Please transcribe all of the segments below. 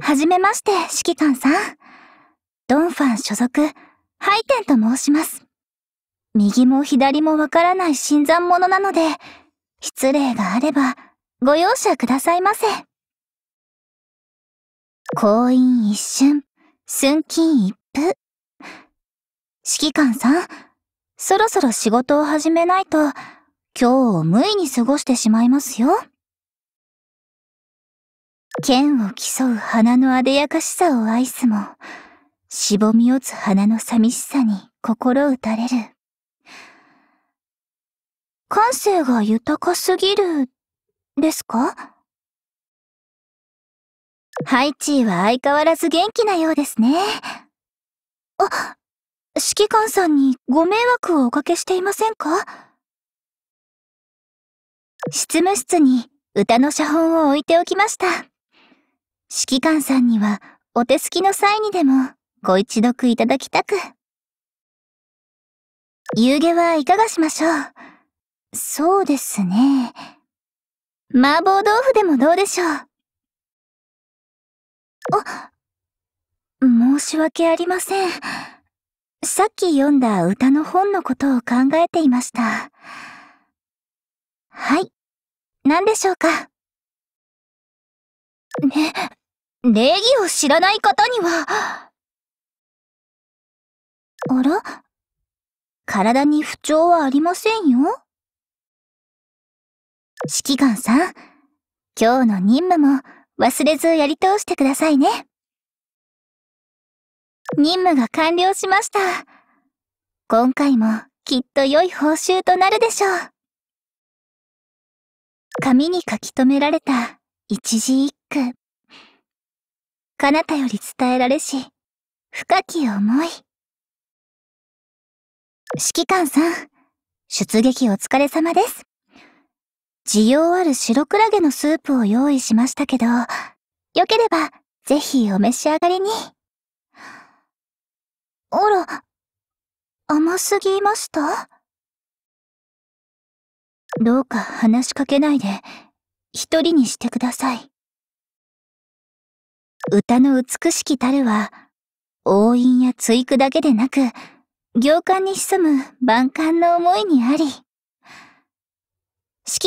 はじめまして、指揮官さん。ドンファン所属、ハイテンと申します。右も左もわからない新参者なので、失礼があれば、ご容赦くださいませ。行員一瞬、寸金一風。指揮官さん、そろそろ仕事を始めないと、今日を無意に過ごしてしまいますよ。剣を競う花のあでやかしさを愛すも、しぼみ落つ花の寂しさに心打たれる。感性が豊かすぎる、ですかハイチーは相変わらず元気なようですね。あ、指揮官さんにご迷惑をおかけしていませんか執務室に歌の写本を置いておきました。指揮官さんにはお手すきの際にでもご一読いただきたく。夕げはいかがしましょうそうですね。麻婆豆腐でもどうでしょうあ、申し訳ありません。さっき読んだ歌の本のことを考えていました。はい。何でしょうかね、礼儀を知らない方には。あら体に不調はありませんよ。指揮官さん、今日の任務も忘れずやり通してくださいね。任務が完了しました。今回もきっと良い報酬となるでしょう。紙に書き留められた一字一句。彼方より伝えられし、深き思い。指揮官さん、出撃お疲れ様です。需要ある白クラゲのスープを用意しましたけど、よければ、ぜひお召し上がりに。あら、甘すぎましたどうか話しかけないで、一人にしてください。歌の美しきたるは、応印や追句だけでなく、行間に潜む万感の思いにあり。指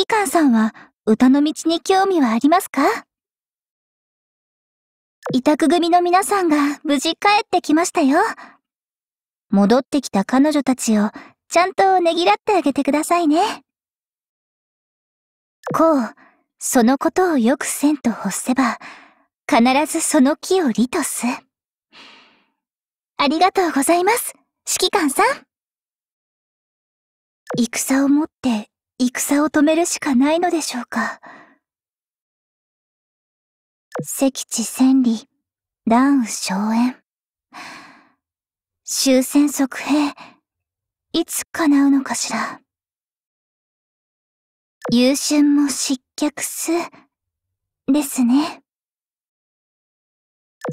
揮官さんは歌の道に興味はありますか委託組の皆さんが無事帰ってきましたよ。戻ってきた彼女たちをちゃんとねぎらってあげてくださいね。こう、そのことをよくせんと欲せば、必ずその木をリトス。ありがとうございます、指揮官さん。戦をもって、戦を止めるしかないのでしょうか。赤地千里、乱雨荘園。終戦即兵、いつ叶うのかしら。優春も失脚す、ですね。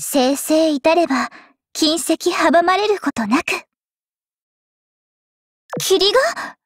生成至れば、近石阻まれることなく。霧が